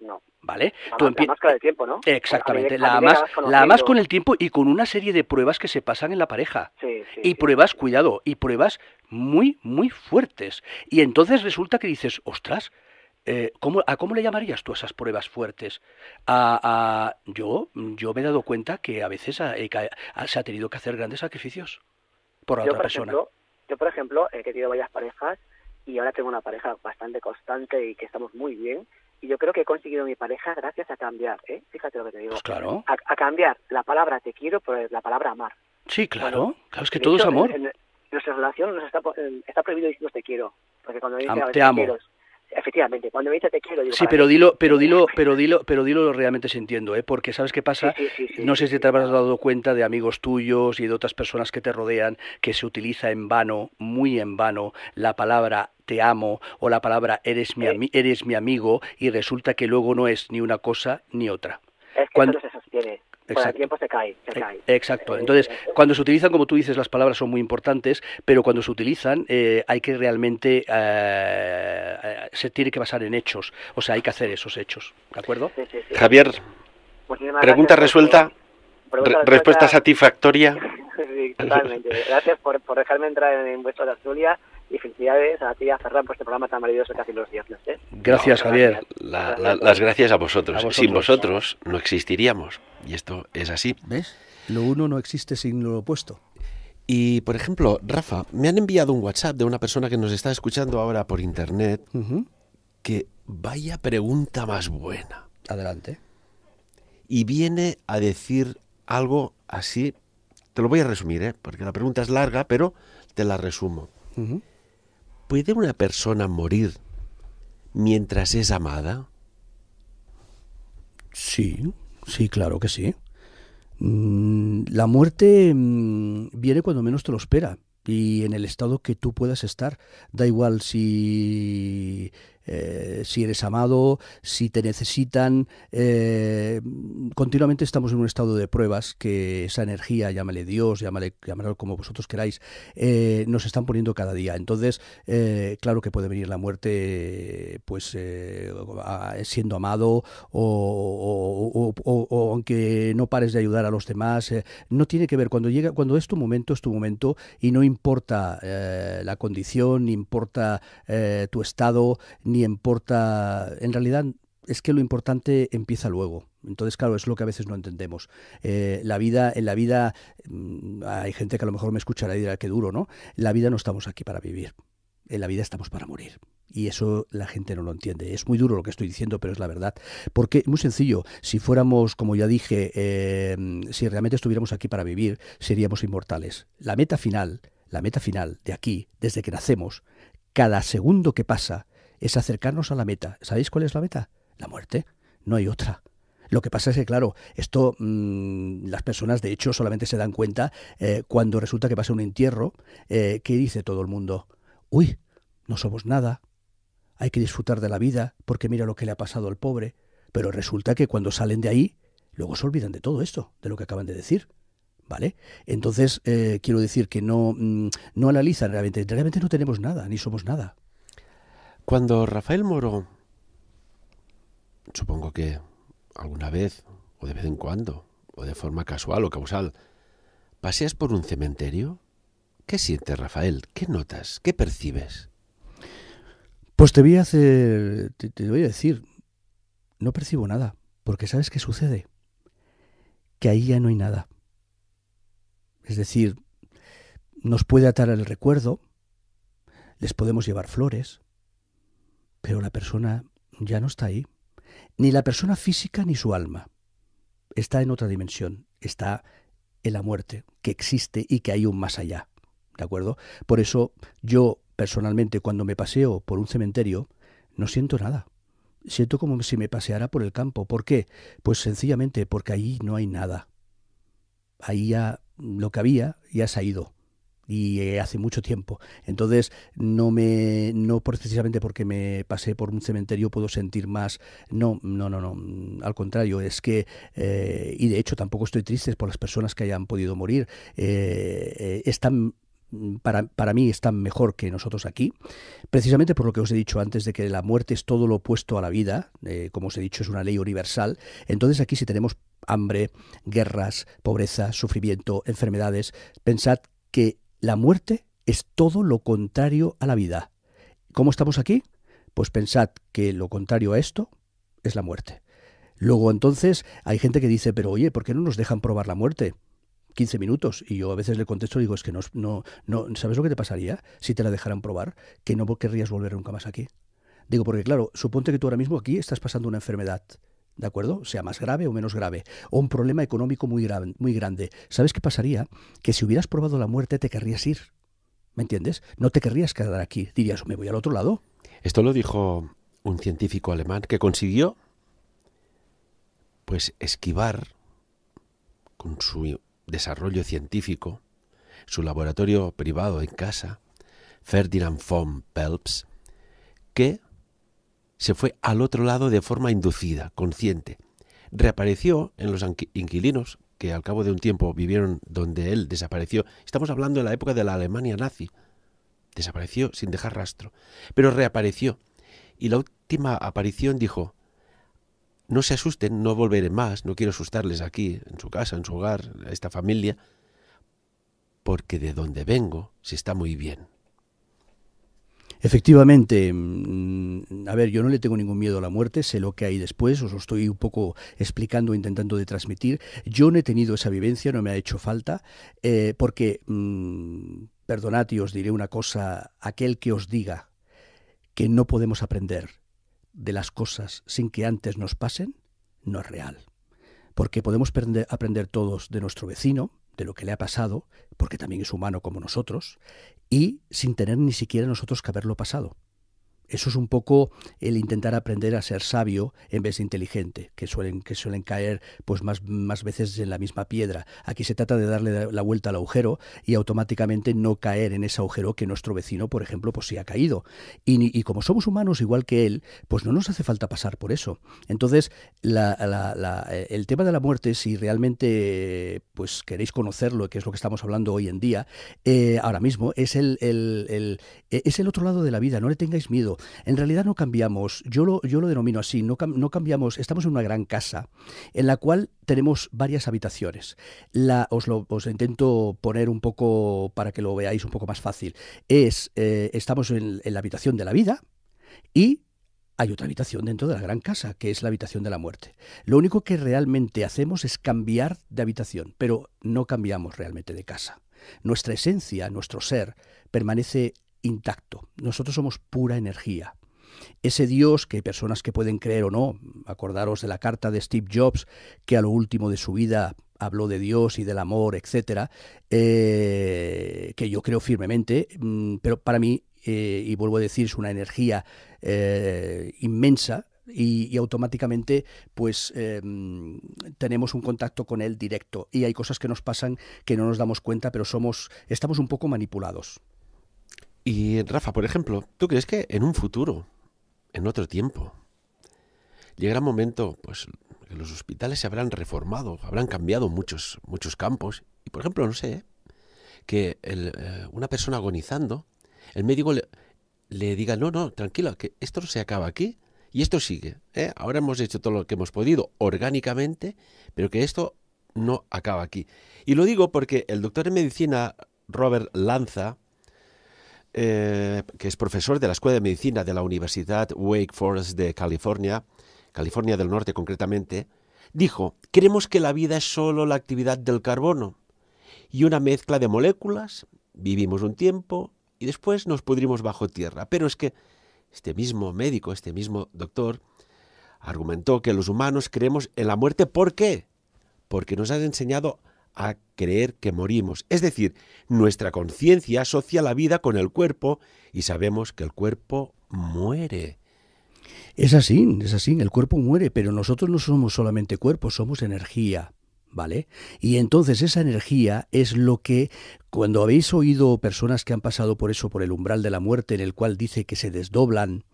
No. ¿vale? La, Tú la máscara tiempo, ¿no? Exactamente, la, más, la más con el tiempo y con una serie de pruebas que se pasan en la pareja. y pruebas, cuidado, y pruebas muy, muy fuertes. Y entonces resulta que dices, ostras, eh, ¿a cómo le llamarías tú a esas pruebas fuertes? yo, yo me he dado cuenta que a veces se ha tenido que hacer grandes sacrificios por la yo, otra por persona. Ejemplo, yo, por ejemplo, he tenido varias parejas y ahora tengo una pareja bastante constante y que estamos muy bien y yo creo que he conseguido mi pareja gracias a cambiar, ¿eh? Fíjate lo que te digo. Pues claro. A, cambiar la palabra te quiero por la palabra amar. Sí, claro. claro, es que todo es amor. En, nuestra relación nos está, está prohibido decirnos te quiero. Porque cuando dice, Te, quiero, efectivamente, cuando me dice te quiero, digo, Sí, pero dilo, pero dilo, pero dilo, pero dilo realmente sintiendo, ¿eh? Porque sabes qué pasa, no sé si te habrás dado cuenta de amigos tuyos y de otras personas que te rodean que se utiliza en vano, muy en vano, la palabra te amo o la palabra eres mi, eh. eres mi amigo y resulta que luego no es ni una cosa ni otra. Es se sostiene. Exacto. tiempo se cae, eh, Exacto. Entonces, cuando se utilizan, como tú dices, las palabras son muy importantes, pero cuando se utilizan eh, hay que realmente, eh, se tiene que basar en hechos, o sea, hay que hacer esos hechos, ¿de acuerdo? Javier, pues pregunta resuelta, respuesta satisfactoria. totalmente. Gracias por, dejarme entrar en vuestro de y felicidades a ti a Ferran por este programa tan maravilloso que hacen los días. ¿eh? Gracias, Javier. las gracias a vosotros. Sin vosotros no existiríamos. Y esto es así. ¿Ves? Lo uno no existe sin lo opuesto. Y, por ejemplo, Rafa, me han enviado un WhatsApp de una persona que nos está escuchando ahora por internet que vaya pregunta más buena. Adelante. Y viene a decir algo así. Te lo voy a resumir, ¿eh? porque la pregunta es larga, pero te la resumo. ¿Puede una persona morir mientras es amada? Sí, sí, claro que sí. Mm, la muerte mm, viene cuando menos te lo espera y en el estado que tú puedas estar. Da igual si eh, si eres amado, si te necesitan. Eh, continuamente estamos en un estado de pruebas que esa energía, llámale Dios, llámale, como vosotros queráis, eh, nos están poniendo cada día. Entonces, claro que puede venir la muerte, pues siendo amado o, aunque no pares de ayudar a los demás. no tiene que ver cuando llega, cuando es tu momento, es tu momento y no importa la condición, ni importa tu estado, ni importa, en realidad es que lo importante empieza luego. Entonces, claro, es lo que a veces no entendemos. Eh, la vida, en la vida, mm, hay gente que a lo mejor me escuchará y dirá que duro, ¿no? La vida no estamos aquí para vivir. En la vida estamos para morir. Y eso la gente no lo entiende. Es muy duro lo que estoy diciendo, pero es la verdad. Porque, muy sencillo, si fuéramos, como ya dije, eh, si realmente estuviéramos aquí para vivir, seríamos inmortales. La meta final, la meta final de aquí, desde que nacemos, cada segundo que pasa, es acercarnos a la meta. ¿Sabéis cuál es la meta? La muerte. No hay otra. Lo que pasa es que, claro, esto mm, las personas de hecho solamente se dan cuenta eh, cuando resulta que pasa un entierro eh, que dice todo el mundo, uy, no somos nada, hay que disfrutar de la vida porque mira lo que le ha pasado al pobre, pero resulta que cuando salen de ahí, luego se olvidan de todo esto, de lo que acaban de decir. ¿Vale? Entonces, eh, quiero decir que no, mm, no analizan realmente, realmente no tenemos nada, ni somos nada. Cuando Rafael Moro, supongo que alguna vez, o de vez en cuando, o de forma casual o causal, paseas por un cementerio, ¿qué sientes, Rafael? ¿Qué notas? ¿Qué percibes? Pues te voy a voy a decir, no percibo nada, porque ¿sabes qué sucede? Que ahí ya no hay nada. Es decir, nos puede atar el recuerdo, les podemos llevar flores, pero la persona ya no está ahí. Ni la persona física ni su alma. Está en otra dimensión, está en la muerte, que existe y que hay un más allá. ¿De acuerdo? Por eso yo personalmente cuando me paseo por un cementerio no siento nada. Siento como si me paseara por el campo. ¿Por qué? Pues sencillamente porque ahí no hay nada. Ahí ya lo que había ya se ha ido y eh, hace mucho tiempo. Entonces, no me no precisamente porque me pasé por un cementerio puedo sentir más. No, no, no, no. Mm, al contrario, es que eh, y de hecho tampoco estoy triste por las personas que hayan podido morir. Eh, están mm, para, para, mí están mejor que nosotros aquí, precisamente por lo que os he dicho antes de que la muerte es todo lo opuesto a la vida, como os he dicho es una ley universal, entonces aquí si tenemos hambre, guerras, pobreza, sufrimiento, enfermedades, pensad que la muerte es todo lo contrario a la vida. ¿Cómo estamos aquí? Pues pensad que lo contrario a esto es la muerte. Luego entonces hay gente que dice, pero oye, ¿por qué no nos dejan probar la muerte? 15 minutos y yo a veces le contesto y digo, es que no, no, no, ¿sabes lo que te pasaría si te la dejaran probar? Que no querrías volver nunca más aquí. Digo, porque claro, suponte que tú ahora mismo aquí estás pasando una enfermedad ¿de acuerdo? Sea más grave o menos grave, o un problema económico muy, grande. ¿Sabes qué pasaría? Que si hubieras probado la muerte te querrías ir, ¿me entiendes? No te querrías quedar aquí, dirías, me voy al otro lado. Esto lo dijo un científico alemán que consiguió, pues, esquivar con su desarrollo científico, su laboratorio privado en casa, Ferdinand von Pelps, que se fue al otro lado de forma inducida, consciente. Reapareció en los inquilinos, que al cabo de un tiempo vivieron donde él desapareció. Estamos hablando de la época de la Alemania nazi. Desapareció sin dejar rastro, pero reapareció. Y la última aparición dijo, no se asusten, no volveré más, no quiero asustarles aquí, en su casa, en su hogar, a esta familia, porque de donde vengo se está muy bien. Efectivamente, mm, a ver, yo no le tengo ningún miedo a la muerte, sé lo que hay después, os lo estoy un poco explicando, intentando de transmitir. Yo no he tenido esa vivencia, no me ha hecho falta, eh, porque, mm, perdonad y os diré una cosa, aquel que os diga que no podemos aprender de las cosas sin que antes nos pasen, no es real. Porque podemos aprender todos de nuestro vecino, de lo que le ha pasado, porque también es humano como nosotros, y sin tener ni siquiera nosotros que haberlo pasado eso es un poco el intentar aprender a ser sabio en vez de inteligente, que suelen, que suelen caer pues más, más veces en la misma piedra. Aquí se trata de darle la vuelta al agujero y automáticamente no caer en ese agujero que nuestro vecino, por ejemplo, pues sí ha caído. Y, y como somos humanos igual que él, pues no nos hace falta pasar por eso. Entonces, la, eh, el tema de la muerte, si realmente pues queréis conocerlo, que es lo que estamos hablando hoy en día, eh, ahora mismo, es el, el, e, es el otro lado de la vida, no le tengáis miedo. En realidad no cambiamos, yo lo, yo lo denomino así, no, cambiamos, estamos en una gran casa en la cual tenemos varias habitaciones. La, os, lo, os intento poner un poco para que lo veáis un poco más fácil. Es, eh, estamos en, en la habitación de la vida y hay otra habitación dentro de la gran casa, que es la habitación de la muerte. Lo único que realmente hacemos es cambiar de habitación, pero no cambiamos realmente de casa. Nuestra esencia, nuestro ser, permanece intacto. Nosotros somos pura energía. Ese Dios que hay personas que pueden creer o no, acordaros de la carta de Steve Jobs, que a lo último de su vida habló de Dios y del amor, etcétera, eh, que yo creo firmemente, mm, pero para mí, eh, y vuelvo a decir, es una energía eh, inmensa, y, automáticamente pues em, tenemos un contacto con él directo y hay cosas que nos pasan que no nos damos cuenta pero somos estamos un poco manipulados y Rafa, por ejemplo, ¿tú crees que en un futuro, en otro tiempo, llegará un momento pues, que los hospitales se habrán reformado, habrán cambiado muchos, muchos campos? Y por ejemplo, no sé, ¿eh? que eh, una persona agonizando, el médico le, diga, no, no, tranquilo, que esto no se acaba aquí y esto sigue. ¿eh? Ahora hemos hecho todo lo que hemos podido orgánicamente, pero que esto no acaba aquí. Y lo digo porque el doctor en medicina Robert Lanza, eh, que es profesor de la Escuela de Medicina de la Universidad Wake Forest de California, California del Norte concretamente, dijo, creemos que la vida es solo la actividad del carbono y una mezcla de moléculas, vivimos un tiempo y después nos pudrimos bajo tierra. Pero es que este mismo médico, este mismo doctor, argumentó que los humanos creemos en la muerte. ¿Por qué? Porque nos han enseñado a a creer que morimos. Es decir, nuestra conciencia asocia la vida con el cuerpo y sabemos que el cuerpo muere. Es así, es así, el cuerpo muere, pero nosotros no somos solamente cuerpo, somos energía, ¿vale? Y entonces esa energía es lo que, cuando habéis oído personas que han pasado por eso, por el umbral de la muerte, en el cual dice que se desdoblan,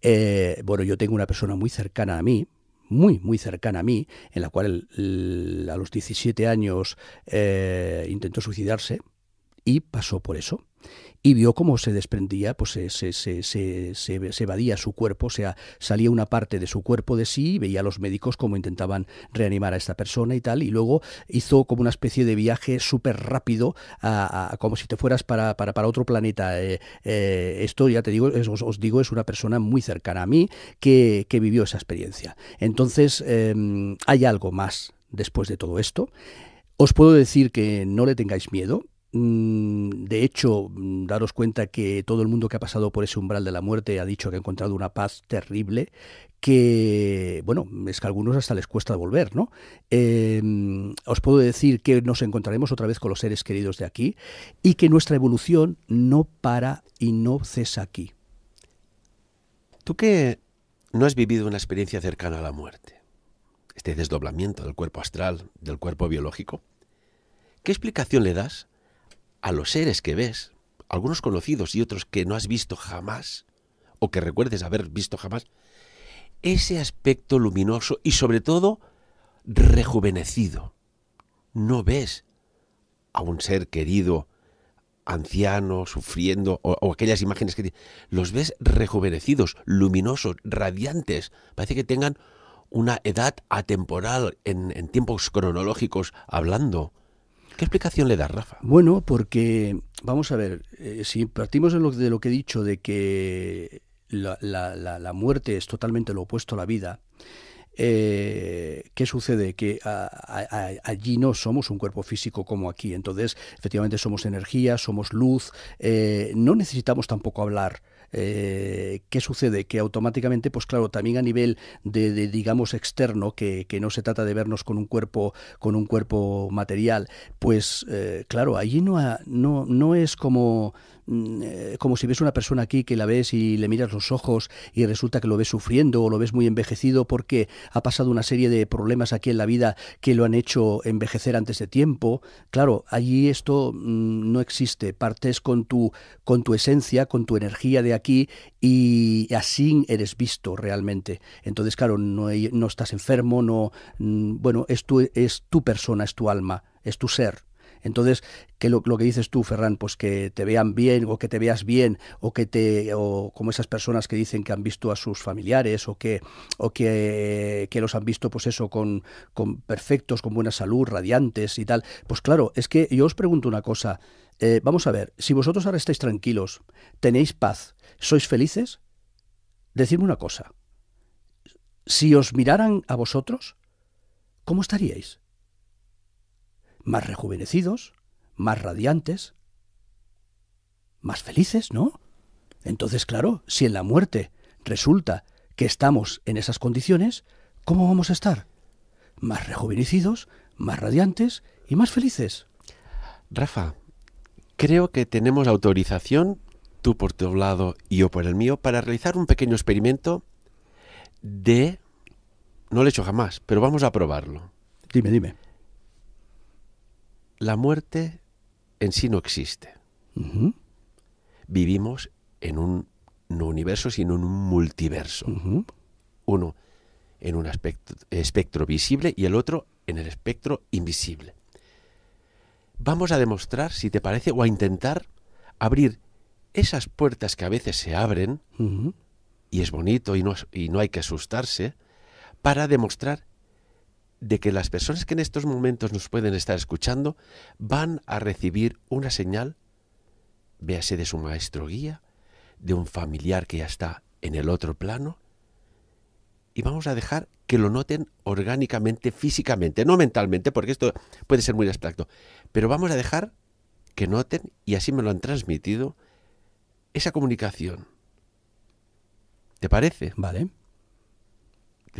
eh, bueno, yo tengo una persona muy cercana a mí, muy, muy cercana a mí, en la cual a los 17 años eh, intentó suicidarse y pasó por eso y vio cómo se desprendía, pues se, se, evadía su cuerpo, o sea, salía una parte de su cuerpo de sí, veía a los médicos cómo intentaban reanimar a esta persona y tal, y luego hizo como una especie de viaje súper rápido, como si te fueras para, otro planeta. Eh, eh, esto, ya te digo, os, digo, es una persona muy cercana a mí que, vivió esa experiencia. Entonces, em, hay algo más después de todo esto. Os puedo decir que no le tengáis miedo, Mm, de hecho, mm, daros cuenta que todo el mundo que ha pasado por ese umbral de la muerte ha dicho que ha encontrado una paz terrible, que, bueno, es que a algunos hasta les cuesta volver, ¿no? Em, os puedo decir que nos encontraremos otra vez con los seres queridos de aquí y que nuestra evolución no para y no cesa aquí. Tú que no has vivido una experiencia cercana a la muerte, este desdoblamiento del cuerpo astral, del cuerpo biológico, ¿qué explicación le das a los seres que ves, algunos conocidos y otros que no has visto jamás, o que recuerdes haber visto jamás, ese aspecto luminoso y sobre todo rejuvenecido. No ves a un ser querido, anciano, sufriendo, o, aquellas imágenes que los ves rejuvenecidos, luminosos, radiantes, parece que tengan una edad atemporal en tiempos cronológicos hablando. ¿Qué explicación le da Rafa? Bueno, porque, vamos a ver, eh, si partimos de lo, que he dicho, de que la, muerte es totalmente lo opuesto a la vida, eh, ¿qué sucede? Que allí no somos un cuerpo físico como aquí, entonces efectivamente somos energía, somos luz, eh, no necesitamos tampoco hablar. Eh, ¿qué sucede? Que automáticamente, pues claro, también a nivel de, digamos, externo, que, no se trata de vernos con un cuerpo, con un cuerpo material, pues eh, claro, allí no, no, no es como Mm, eh, como si ves una persona aquí que la ves y le miras los ojos y resulta que lo ves sufriendo o lo ves muy envejecido porque ha pasado una serie de problemas aquí en la vida que lo han hecho envejecer antes de tiempo. Claro, allí esto mm, no existe. Partes con tu, con tu esencia, con tu energía de aquí y así eres visto realmente. Entonces, claro, no, estás enfermo, no. Mm, bueno, esto es tu persona, es tu alma, es tu ser. Entonces, lo, que dices tú, Ferran, pues que te vean bien o que te veas bien o que te o como esas personas que dicen que han visto a sus familiares o que o que, que los han visto pues eso con, con perfectos, con buena salud, radiantes y tal. Pues claro, es que yo os pregunto una cosa, eh, vamos a ver, si vosotros ahora estáis tranquilos, tenéis paz, sois felices, decidme una cosa. Si os miraran a vosotros, ¿cómo estaríais? más rejuvenecidos, más radiantes, más felices, ¿no? Entonces, claro, si en la muerte resulta que estamos en esas condiciones, ¿cómo vamos a estar? Más rejuvenecidos, más radiantes y más felices. Rafa, creo que tenemos autorización, tú por tu lado y yo por el mío, para realizar un pequeño experimento de... No lo he hecho jamás, pero vamos a probarlo. Dime, dime la muerte en sí no existe. Vivimos en un no universo, sino en un multiverso. Uno en un espectro visible y el otro en el espectro invisible. Vamos a demostrar, si te parece, o a intentar abrir esas puertas que a veces se abren, y es bonito y no, y no hay que asustarse, para demostrar de que las personas que en estos momentos nos pueden estar escuchando van a recibir una señal, véase de su maestro guía, de un familiar que ya está en el otro plano, y vamos a dejar que lo noten orgánicamente, físicamente, no mentalmente, porque esto puede ser muy abstracto, pero vamos a dejar que noten, y así me lo han transmitido, esa comunicación. ¿Te parece? Vale.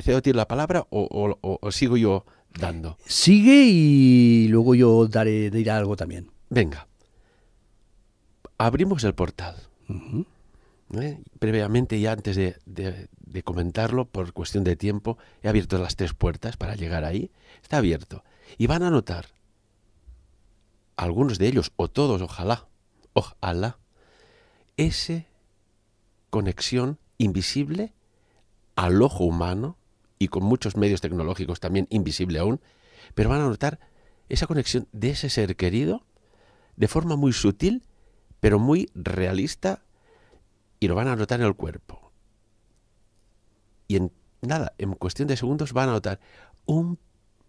¿Deseo a la palabra o, sigo yo dando? Sigue y luego yo daré, diré algo también. Venga. Abrimos el portal. ¿Eh? Previamente ya antes de, comentarlo, por cuestión de tiempo, he abierto las tres puertas para llegar ahí. Está abierto. Y van a notar, algunos de ellos, o todos, ojalá, ojalá, esa conexión invisible al ojo humano y con muchos medios tecnológicos también invisible aún, pero van a notar esa conexión de ese ser querido de forma muy sutil, pero muy realista, y lo van a notar en el cuerpo. Y en nada, en cuestión de segundos van a notar un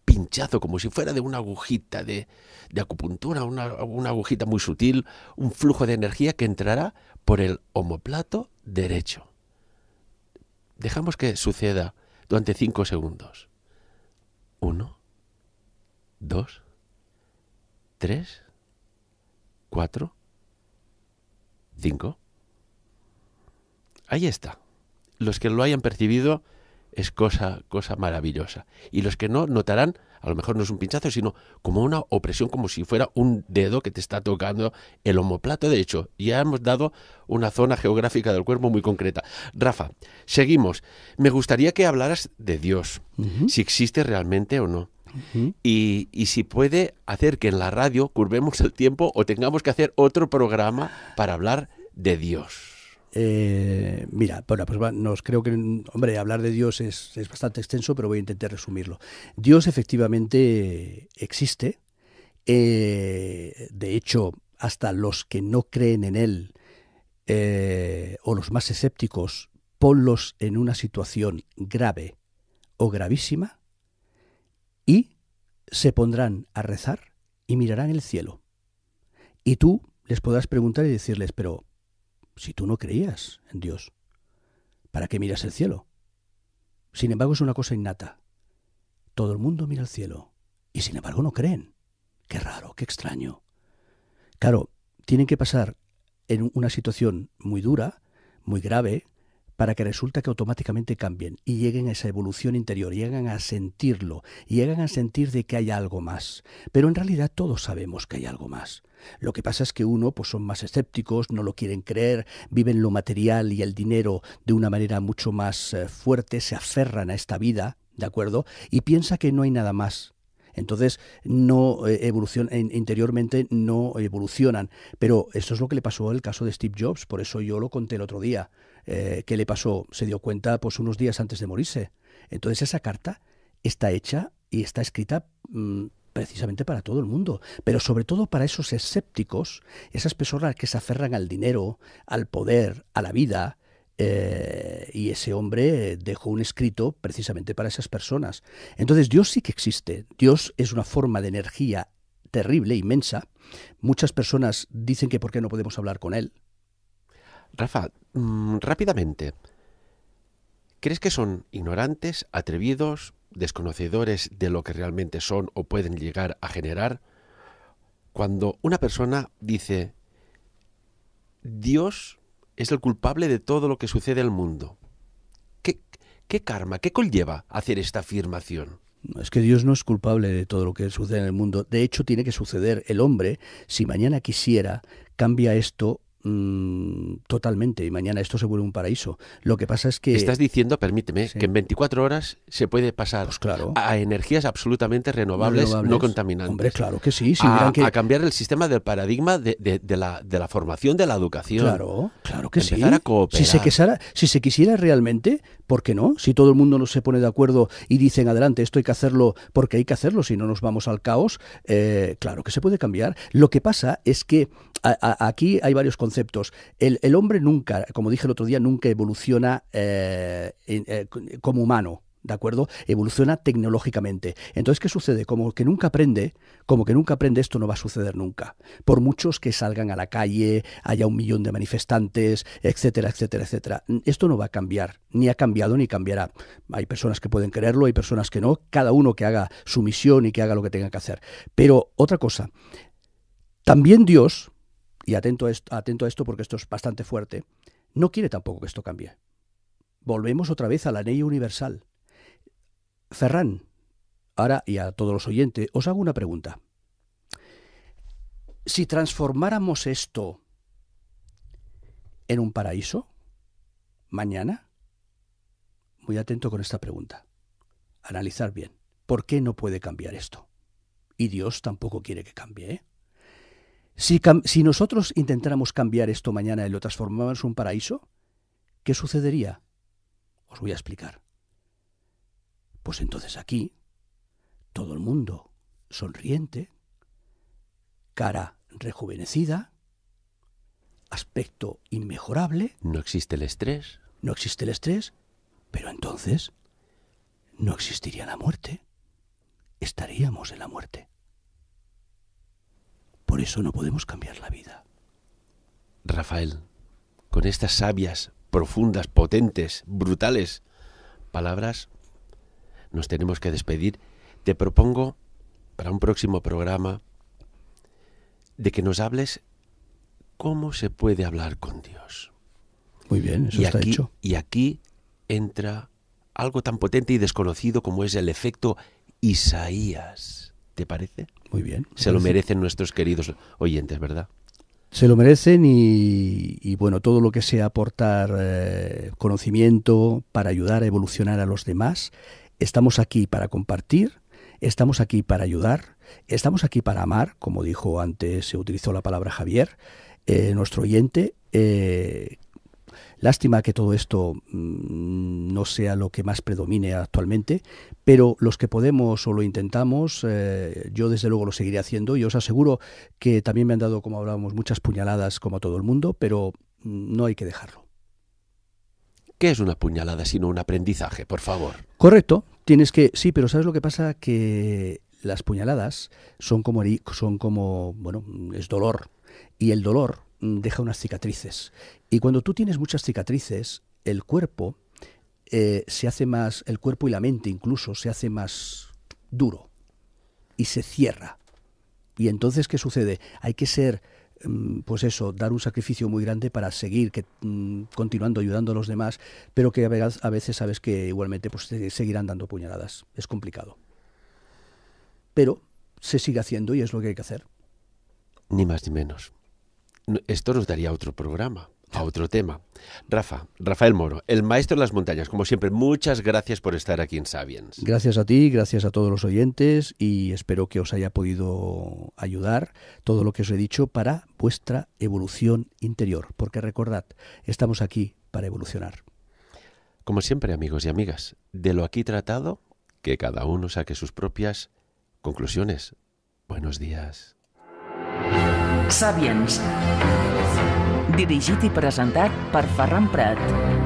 pinchazo, como si fuera de una agujita de, de acupuntura, una, agujita muy sutil, un flujo de energía que entrará por el homoplato derecho. Dejamos que suceda durante 5 segundos. 1, 2, 3, 4, 5. Ahí está. Los que lo hayan percibido, es cosa, cosa maravillosa. Y los que no notarán, a lo mejor no es un pinchazo, sino como una opresión, como si fuera un dedo que te está tocando el de hecho, Ya hemos dado una zona geográfica del cuerpo muy concreta. Rafa, seguimos. Me gustaría que hablaras de Dios, si existe realmente o no. y, y, si puede hacer que en la radio curvemos el tiempo o tengamos que hacer otro programa para hablar de Dios. Eh, mira, bueno, pues nos creo que, hombre, hablar de Dios es, bastante extenso, pero voy a intentar resumirlo. Dios efectivamente existe. Eh, de hecho, hasta los que no creen en Él eh, o los más escépticos, ponlos en una situación grave o gravísima y se pondrán a rezar y mirarán el cielo. Y tú les podrás preguntar y decirles, pero si tú no creías en Dios? ¿Para qué miras el cielo? Sin embargo, es una cosa innata. Todo el mundo mira al cielo y sin embargo no creen. Qué raro, qué extraño. Claro, tienen que pasar en una situación muy dura, muy grave, para que resulta que automáticamente cambien y lleguen a esa evolución interior, llegan a sentirlo, llegan a sentir de que hay algo más. Pero en realidad todos sabemos que hay algo más. Lo que pasa es que uno, pues son más escépticos, no lo quieren creer, viven lo material y el dinero de una manera mucho más eh, fuerte, se aferran a esta vida, ¿de acuerdo? Y piensa que no hay nada más. Entonces, no eh, evolucionan interiormente no evolucionan. Pero eso es lo que le pasó al caso de Steve Jobs, por eso yo lo conté el otro día. Eh, ¿Qué le pasó? Se dio cuenta pues unos días antes de morirse. Entonces esa carta está hecha y está escrita mm, precisamente para todo el mundo, pero sobre todo para esos escépticos, esas personas que se aferran al dinero, al poder, a la vida. Eh, y ese hombre dejó un escrito precisamente para esas personas. Entonces Dios sí que existe. Dios es una forma de energía terrible, inmensa. Muchas personas dicen que por qué no podemos hablar con él. Rafa, mm, rápidamente, ¿crees que son ignorantes, atrevidos, desconocedores de lo que realmente son o pueden llegar a generar, cuando una persona dice, Dios es el culpable de todo lo que sucede al mundo. ¿Qué, qué karma, qué conlleva hacer esta afirmación? Es que Dios no es culpable de todo lo que sucede en el mundo. De hecho, tiene que suceder. El hombre, si mañana quisiera, cambia esto Mm, totalmente. Y mañana esto se vuelve un paraíso. Lo que pasa es que. Estás diciendo, permíteme, que en 24 horas se puede pasar pues a energías absolutamente renovables, no contaminantes. Hombre, claro que sí. a, cambiar el sistema del paradigma de, la, formación, de la educación. Claro, claro que sí. Si se, quisiera realmente, ¿por qué no? Si todo el mundo no se pone de acuerdo y dicen adelante, esto hay que hacerlo porque hay que hacerlo, si no nos vamos al caos, eh, claro que se puede cambiar. Lo que pasa es que aquí hay varios conceptos conceptos. El, hombre nunca, como dije el otro día, nunca evoluciona eh, eh, como humano. ¿De acuerdo? Evoluciona tecnológicamente. Entonces, ¿qué sucede? Como que nunca aprende, como que nunca aprende, esto no va a suceder nunca. Por muchos que salgan a la calle, haya un millón de manifestantes, etcétera, etcétera, etcétera. Esto no va a cambiar, ni ha cambiado ni cambiará. Hay personas que pueden creerlo, hay personas que no. Cada uno que haga su misión y que haga lo que tenga que hacer. Pero otra cosa, también Dios, y atento a, esto, porque esto es bastante fuerte, no quiere tampoco que esto cambie. Volvemos otra vez a la ley universal. Ferran, ahora y a todos los oyentes, os hago una pregunta. Si transformáramos esto en un paraíso, mañana, muy atento con esta pregunta. Analizar bien. ¿Por qué no puede cambiar esto? Y Dios tampoco quiere que cambie. ¿eh? Si, nosotros intentáramos cambiar esto mañana y lo transformáramos en un paraíso, ¿qué sucedería? Os voy a explicar. Pues entonces aquí, todo el mundo sonriente, cara rejuvenecida, aspecto inmejorable. No existe el estrés. No existe el estrés, pero entonces no existiría la muerte. Estaríamos en la muerte. Por eso no podemos cambiar la vida. Rafael, con estas sabias, profundas, potentes, brutales palabras, nos tenemos que despedir. Te propongo para un próximo programa de que nos hables cómo se puede hablar con Dios. Muy bien, eso está hecho. Y aquí entra algo tan potente y desconocido como es el efecto Isaías. ¿Te parece? Muy bien. Se lo merecen nuestros queridos oyentes, ¿verdad? Se lo merecen y, bueno, todo lo que sea aportar eh, conocimiento para ayudar a evolucionar a los demás. Estamos aquí para compartir, estamos aquí para ayudar, estamos aquí para amar, como dijo antes, se utilizó la palabra Javier, eh, nuestro oyente, eh, Lástima que todo esto mm, no sea lo que más predomine actualmente, pero los que podemos o lo intentamos, eh, yo desde luego lo seguiré haciendo y os aseguro que también me han dado, como hablábamos, muchas puñaladas como a todo el mundo, pero mm, no hay que dejarlo. ¿Qué es una puñalada sino un aprendizaje, por favor? Correcto, tienes que, sí, pero ¿sabes lo que pasa? Que las puñaladas son como, son como, bueno, es dolor. Y el dolor mm, deja unas cicatrices. Y cuando tú tienes muchas cicatrices, el cuerpo eh, se hace más, el cuerpo y la mente incluso se hace más duro y se cierra. Y entonces, ¿qué sucede? Hay que ser, mm, pues eso, dar un sacrificio muy grande para seguir que, mm, continuando ayudando a los demás, pero que a veces sabes que igualmente pues, seguirán dando puñaladas. Es complicado. Pero se sigue haciendo y es lo que hay que hacer. Ni más ni menos. Esto nos daría otro programa a otro tema. Rafa, Rafael Moro, el maestro de las montañas, como siempre, muchas gracias por estar aquí en Sabiens. Gracias a ti, gracias a todos los oyentes y espero que os haya podido ayudar todo lo que os he dicho para vuestra evolución interior, porque recordad, estamos aquí para evolucionar. Como siempre, amigos y amigas, de lo aquí tratado, que cada uno saque sus propias conclusiones. Buenos días. Sabiens dirigit i presentat per Ferran Prat.